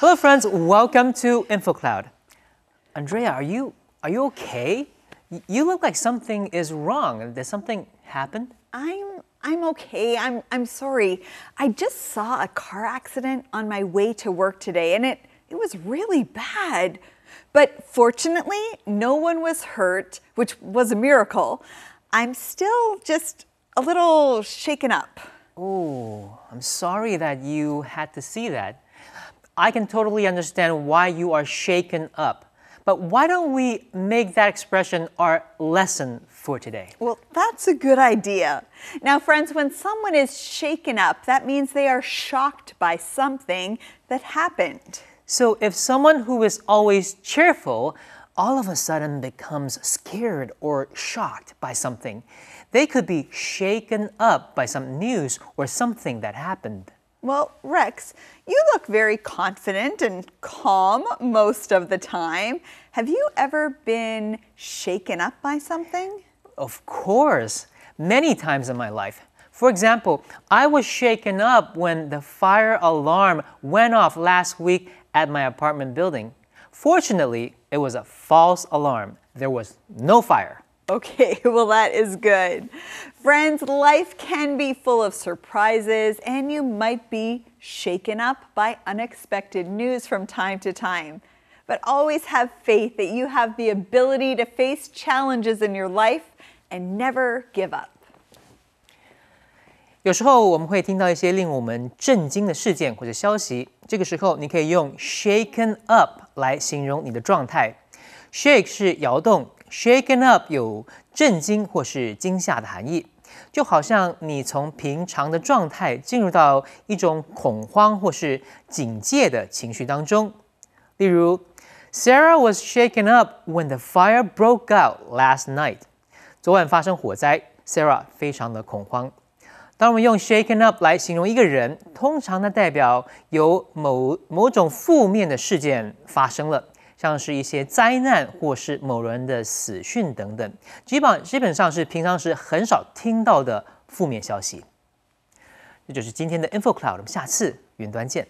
Hello, friends. Welcome to InfoCloud. Andrea, are you are you okay? You look like something is wrong. Did something happen? I'm I'm okay. I'm I'm sorry. I just saw a car accident on my way to work today, and it it was really bad. But fortunately, no one was hurt, which was a miracle. I'm still just a little shaken up. Oh, I'm sorry that you had to see that. I can totally understand why you are shaken up. But why don't we make that expression our lesson for today? Well, that's a good idea. Now, friends, when someone is shaken up, that means they are shocked by something that happened. So, if someone who is always cheerful all of a sudden becomes scared or shocked by something, they could be shaken up by some news or something that happened. Well, Rex, you look very confident and calm most of the time. Have you ever been shaken up by something? Of course, many times in my life. For example, I was shaken up when the fire alarm went off last week at my apartment building. Fortunately, it was a false alarm. There was no fire. Okay, well that is good. Friends, life can be full of surprises and you might be shaken up by unexpected news from time to time. But always have faith that you have the ability to face challenges in your life and never give up. 有时候我们会听到一些令我们震惊的事件或者消息，这个时候你可以用 shaken up 来形容你的状态。Shake 是摇动。Shaken up 有震惊或是惊吓的含义，就好像你从平常的状态进入到一种恐慌或是警戒的情绪当中。例如，Sarah was shaken up when the fire broke out last night。昨晚发生火灾，Sarah 非常的恐慌。当我们用 shaken up 来形容一个人，通常呢代表有某某种负面的事件发生了。像是一些灾难，或是某人的死讯等等，基本基本上是平常时很少听到的负面消息。这就是今天的 InfoCloud，我们下次云端见。